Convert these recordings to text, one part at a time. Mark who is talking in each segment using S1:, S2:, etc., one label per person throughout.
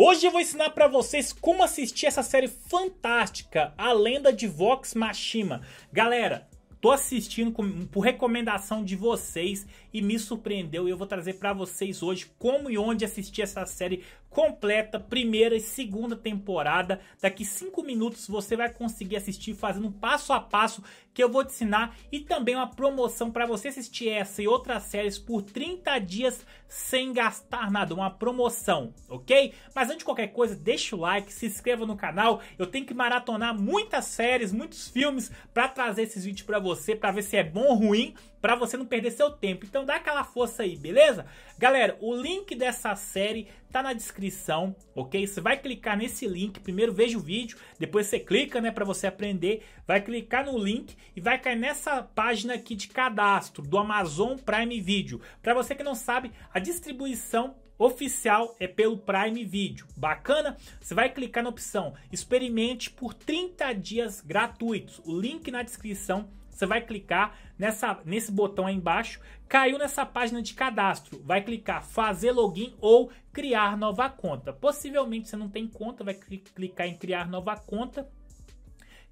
S1: Hoje eu vou ensinar para vocês como assistir essa série fantástica, A Lenda de Vox Machima. Galera, tô assistindo por recomendação de vocês e me surpreendeu e eu vou trazer para vocês hoje como e onde assistir essa série completa, primeira e segunda temporada. Daqui 5 minutos você vai conseguir assistir fazendo passo a passo que eu vou te ensinar e também uma promoção para você assistir essa e outras séries por 30 dias sem gastar nada, uma promoção, ok? Mas antes de qualquer coisa, deixa o like, se inscreva no canal. Eu tenho que maratonar muitas séries, muitos filmes para trazer esses vídeos para você, para ver se é bom ou ruim, para você não perder seu tempo. Então dá aquela força aí, beleza? Galera, o link dessa série tá na descrição descrição, ok? Você vai clicar nesse link, primeiro veja o vídeo, depois você clica, né, para você aprender, vai clicar no link e vai cair nessa página aqui de cadastro do Amazon Prime Video. Para você que não sabe, a distribuição oficial é pelo Prime Video. Bacana? Você vai clicar na opção Experimente por 30 dias gratuitos. O link na descrição você vai clicar nessa, nesse botão aí embaixo, caiu nessa página de cadastro, vai clicar fazer login ou criar nova conta. Possivelmente você não tem conta, vai clicar em criar nova conta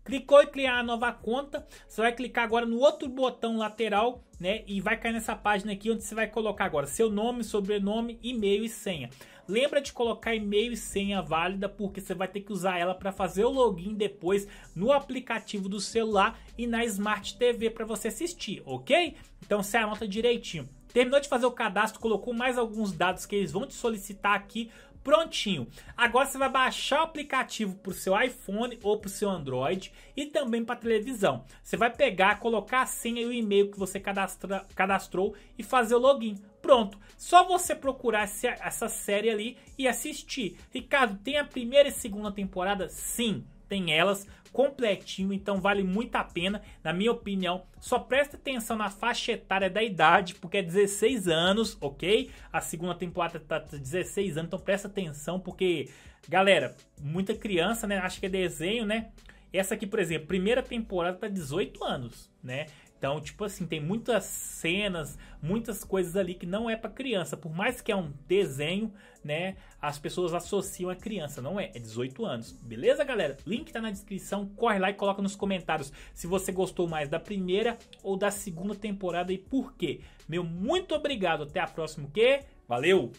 S1: Clicou em criar a nova conta, você vai clicar agora no outro botão lateral, né? E vai cair nessa página aqui onde você vai colocar agora seu nome, sobrenome, e-mail e senha. Lembra de colocar e-mail e senha válida, porque você vai ter que usar ela para fazer o login depois no aplicativo do celular e na Smart TV para você assistir, ok? Então você anota direitinho. Terminou de fazer o cadastro, colocou mais alguns dados que eles vão te solicitar aqui prontinho. Agora você vai baixar o aplicativo para o seu iPhone ou para o seu Android e também para televisão. Você vai pegar, colocar a senha e o e-mail que você cadastra, cadastrou e fazer o login. Pronto, só você procurar essa série ali e assistir. Ricardo, tem a primeira e segunda temporada? Sim tem elas completinho, então vale muito a pena, na minha opinião. Só presta atenção na faixa etária da idade, porque é 16 anos, ok? A segunda temporada tá 16 anos, então presta atenção, porque, galera, muita criança, né? Acho que é desenho, né? Essa aqui, por exemplo, primeira temporada tá 18 anos, né? Então, tipo assim, tem muitas cenas, muitas coisas ali que não é para criança. Por mais que é um desenho, né? As pessoas associam a criança, não é? É 18 anos. Beleza, galera? Link tá na descrição. Corre lá e coloca nos comentários se você gostou mais da primeira ou da segunda temporada e por quê. Meu muito obrigado. Até a próxima, que? Valeu!